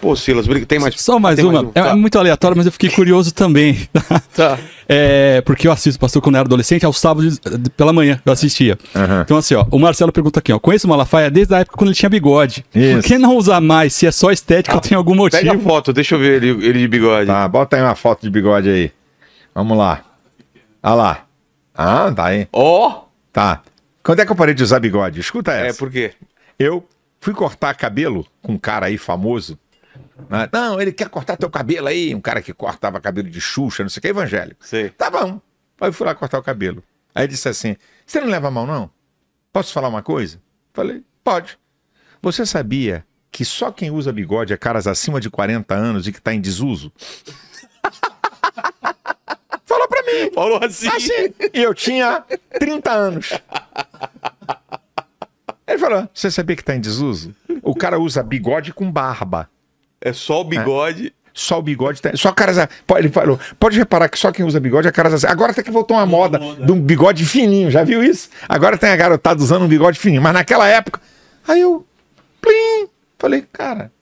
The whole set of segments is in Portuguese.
Pô, Silas, tem mais. Só mais uma. Mais É tá. É muito aleatório, mas eu fiquei curioso também. Tá. é, porque eu assisto Pastor quando eu era adolescente, aos sábados eh, pela manhã eu assistia. Uhum. Então, assim, ó, o Marcelo pergunta aqui, ó. Conheço o Malafaia desde a época quando ele tinha bigode. Isso. Por que não usar mais? Se é só estética ah, ou tem algum motivo? Pega a foto, deixa eu ver ele, ele de bigode. Tá, bota aí uma foto de bigode aí. Vamos lá. Olha ah lá. Ah, tá aí. Ó! Oh. Tá. Quando é que eu parei de usar bigode? Escuta é, essa. É, por quê? Eu fui cortar cabelo com um cara aí famoso né? Não, ele quer cortar teu cabelo aí. Um cara que cortava cabelo de Xuxa, não sei o que, é evangélico. Sim. Tá bom. Aí eu fui lá cortar o cabelo. Aí disse assim: Você não leva a mão, não? Posso falar uma coisa? Falei: Pode. Você sabia que só quem usa bigode é caras acima de 40 anos e que tá em desuso? Falou pra mim. Falou assim. assim. E eu tinha 30 anos. Ele falou: Você sabia que tá em desuso? O cara usa bigode com barba. É só o é. bigode. É. Só o bigode, tem, só caras. Ele falou, pode reparar que só quem usa bigode é caras. Assim, agora até que voltou uma moda, moda de um bigode fininho, já viu isso? Agora tem a garotada usando um bigode fininho, mas naquela época. Aí eu, plim, falei, cara.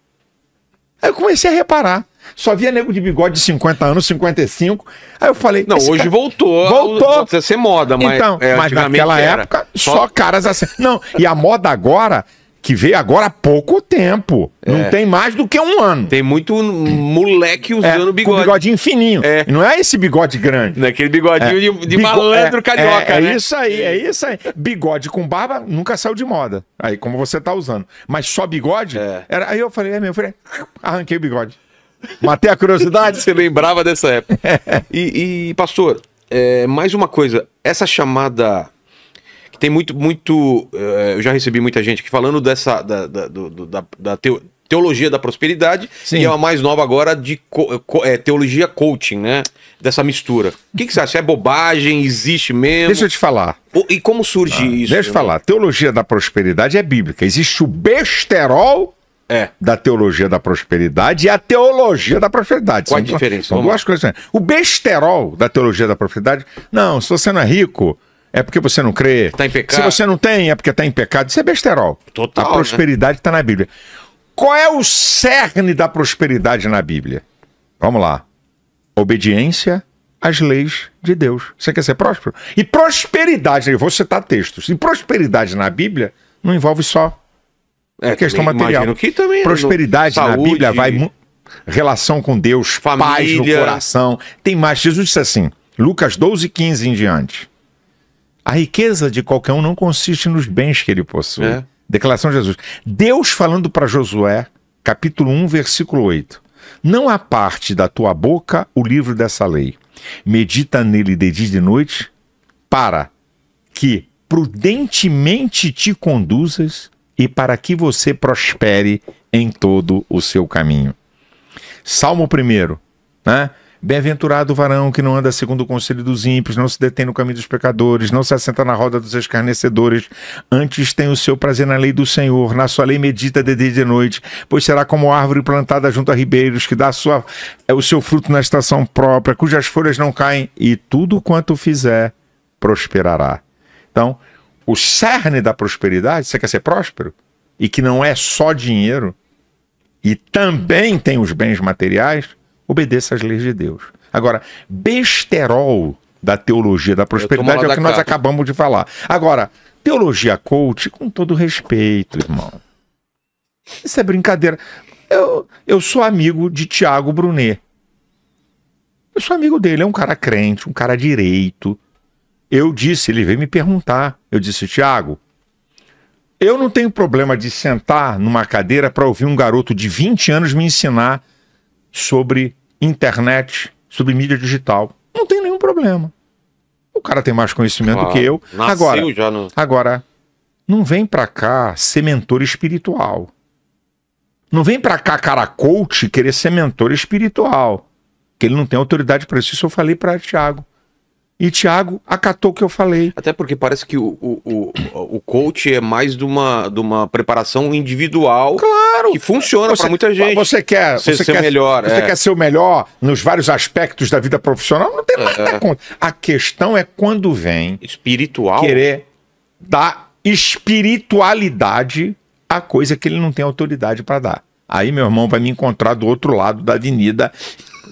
Aí eu comecei a reparar. Só via nego de bigode de 50 anos, 55. Aí eu falei. Não, hoje cara... voltou. Voltou. Pode ser moda, mas. Então, é, mas naquela era. época, só... só caras assim. Não, e a moda agora que veio agora há pouco tempo. É. Não tem mais do que um ano. Tem muito moleque é, usando é, bigode. Com bigodinho fininho. É. Não é esse bigode grande. É aquele bigodinho é. de, de Bigo... malandro é, carioca, é, né? isso aí, é isso aí. Bigode com barba nunca saiu de moda. Aí, como você tá usando. Mas só bigode? Era... Aí eu falei, é meu, eu falei, arranquei o bigode. Matei a curiosidade. você lembrava dessa época. E, e, pastor, mais uma coisa. Essa chamada tem muito, muito. Eh, eu já recebi muita gente que falando dessa. Da, da, do, da, da teo, teologia da prosperidade Sim. e é uma mais nova agora de co, co, é, teologia coaching, né? Dessa mistura. O que, que você acha? É bobagem? Existe mesmo? Deixa eu te falar. O, e como surge ah, isso? Deixa eu né? falar. Teologia da prosperidade é bíblica. Existe o besterol é. da teologia da prosperidade e a teologia da prosperidade. Qual a diferença? duas coisas. O besterol da teologia da prosperidade, não, se você não é rico, é porque você não crê. Tá em pecado. Se você não tem, é porque está em pecado. Isso é besterol. Total. A prosperidade está né? Tá na Bíblia. Qual é o cerne da prosperidade na Bíblia? Vamos lá. Obediência às leis de Deus. Você quer ser próspero? E prosperidade, eu vou citar textos. E prosperidade na Bíblia não envolve só é, questão material. Que também né? prosperidade no... na Bíblia vai relação com Deus, Família. paz no coração. Tem mais. Jesus disse assim, Lucas 12, 15 em diante. A riqueza de qualquer um não consiste nos bens que ele possui. É. Declaração de Jesus. Deus falando para Josué, capítulo 1, versículo 8. Não há parte da tua boca o livro dessa lei. Medita nele de dia e de noite, para que prudentemente te conduzas e para que você prospere em todo o seu caminho. Salmo 1, né? Bem-aventurado o varão que não anda segundo o conselho dos ímpios, não se detém no caminho dos pecadores, não se assenta na roda dos escarnecedores. Antes tem o seu prazer na lei do Senhor, na sua lei medita de dia e de noite, pois será como árvore plantada junto a ribeiros, que dá sua, é, o seu fruto na estação própria, cujas folhas não caem, e tudo quanto fizer prosperará. Então, o cerne da prosperidade, você quer ser próspero? E que não é só dinheiro, e também tem os bens materiais, obedeça às leis de Deus. Agora, besterol da teologia da prosperidade é o que nós acabamos de falar. Agora, teologia coach, com todo respeito, irmão. Isso é brincadeira. Eu, eu sou amigo de Tiago Brunet. Eu sou amigo dele, é um cara crente, um cara direito. Eu disse, ele veio me perguntar. Eu disse, Tiago, eu não tenho problema de sentar numa cadeira para ouvir um garoto de 20 anos me ensinar sobre internet, sobre mídia digital. Não tem nenhum problema. O cara tem mais conhecimento claro. que eu. Nasceu agora, já no... agora, não vem pra cá ser mentor espiritual. Não vem pra cá, cara coach, querer ser mentor espiritual. Que ele não tem autoridade para isso. Isso eu falei para Tiago. E Thiago acatou o que eu falei. Até porque parece que o, o, o, o coach é mais de uma, de uma preparação individual. Claro! Que funciona para muita gente. Você quer ser, você ser quer, melhor. Você é. quer ser o melhor nos vários aspectos da vida profissional? Não tem nada é. é. contra. A questão é quando vem. Espiritual. Querer dar espiritualidade à coisa que ele não tem autoridade para dar. Aí meu irmão vai me encontrar do outro lado da avenida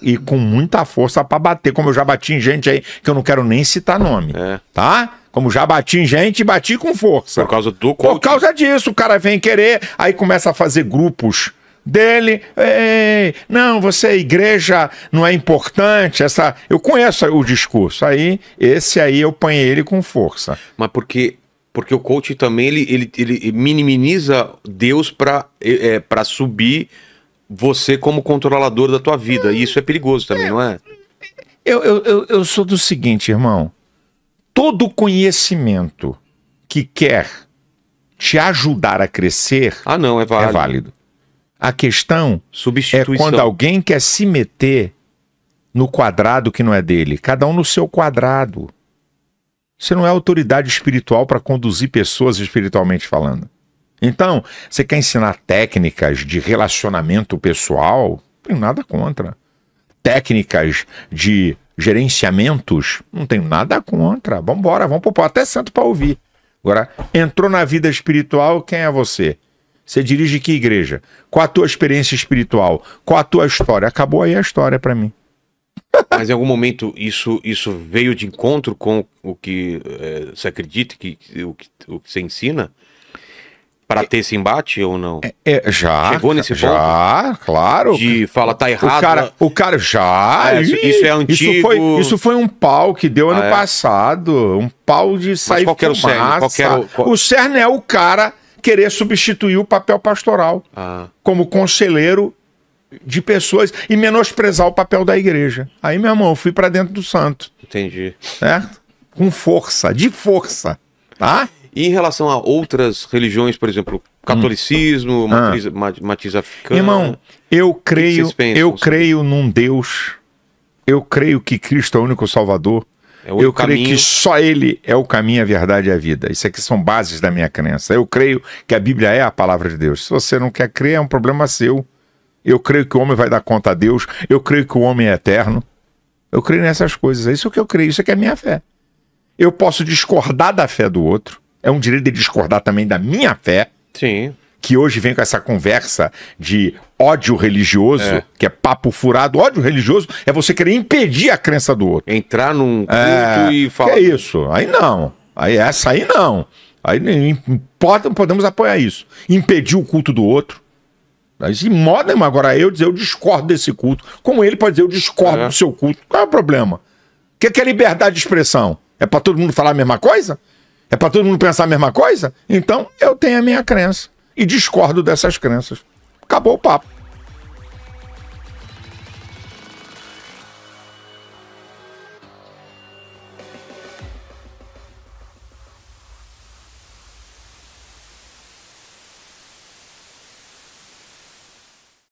e com muita força para bater, como eu já bati em gente aí, que eu não quero nem citar nome. É. Tá? Como já bati em gente, e bati com força. Por causa do coach. Por causa disso, o cara vem querer, aí começa a fazer grupos dele. Ei, não, você é igreja não é importante. Essa, eu conheço o discurso. Aí esse aí eu ponho ele com força. Mas porque porque o coach também ele, ele, ele minimiza Deus para é, é para subir você como controlador da tua vida. E isso é perigoso também, não é? Eu, eu, eu, eu sou do seguinte, irmão. Todo conhecimento que quer te ajudar a crescer ah, não, é, válido. é válido. A questão é quando alguém quer se meter no quadrado que não é dele. Cada um no seu quadrado. Você não é autoridade espiritual para conduzir pessoas espiritualmente falando. Então, você quer ensinar técnicas de relacionamento pessoal? Não tenho nada contra. Técnicas de gerenciamentos? Não tenho nada contra. Vamos embora, vamos pôr até santo para ouvir. Agora, entrou na vida espiritual, quem é você? Você dirige que igreja? Qual a tua experiência espiritual? Qual a tua história? Acabou aí a história para mim. Mas em algum momento isso, isso veio de encontro com o que é, você acredita, que, o, que, o que você ensina? para ter esse embate ou não? É, é já. Chegou nesse já, ponto? Já, claro. De fala, tá errado. O cara, né? o cara já. Ah, isso, isso, é antigo. Isso foi, isso foi um pau que deu ah, ano é? passado. Um pau de sair qualquer fumaça. Era o, CERN? Qual o, o CERN é o cara querer substituir o papel pastoral ah. como conselheiro de pessoas e menosprezar o papel da igreja. Aí, meu irmão, eu fui para dentro do santo. Entendi. Certo? Com força, de força. Tá? E em relação a outras religiões, por exemplo, catolicismo, hum. matriz, ah. matiz africana. Irmão, eu creio, pensam, eu creio num Deus. Eu creio que Cristo é o único Salvador. É o eu caminho. creio que só Ele é o caminho, a verdade e a vida. Isso aqui são bases da minha crença. Eu creio que a Bíblia é a palavra de Deus. Se você não quer crer, é um problema seu. Eu creio que o homem vai dar conta a Deus. Eu creio que o homem é eterno. Eu creio nessas coisas. É isso que eu creio. Isso aqui é a minha fé. Eu posso discordar da fé do outro é um direito de discordar também da minha fé. Sim. Que hoje vem com essa conversa de ódio religioso, é. que é papo furado. Ódio religioso é você querer impedir a crença do outro. Entrar num é. culto é, e falar. Que é isso. Aí não. Aí essa aí não. Aí pode, podemos apoiar isso. Impedir o culto do outro. Mas em moda agora eu dizer eu discordo desse culto. Como ele pode dizer eu discordo é. do seu culto? Qual é o problema? O que, é que é liberdade de expressão? É para todo mundo falar a mesma coisa? É para todo mundo pensar a mesma coisa? Então eu tenho a minha crença e discordo dessas crenças. Acabou o papo.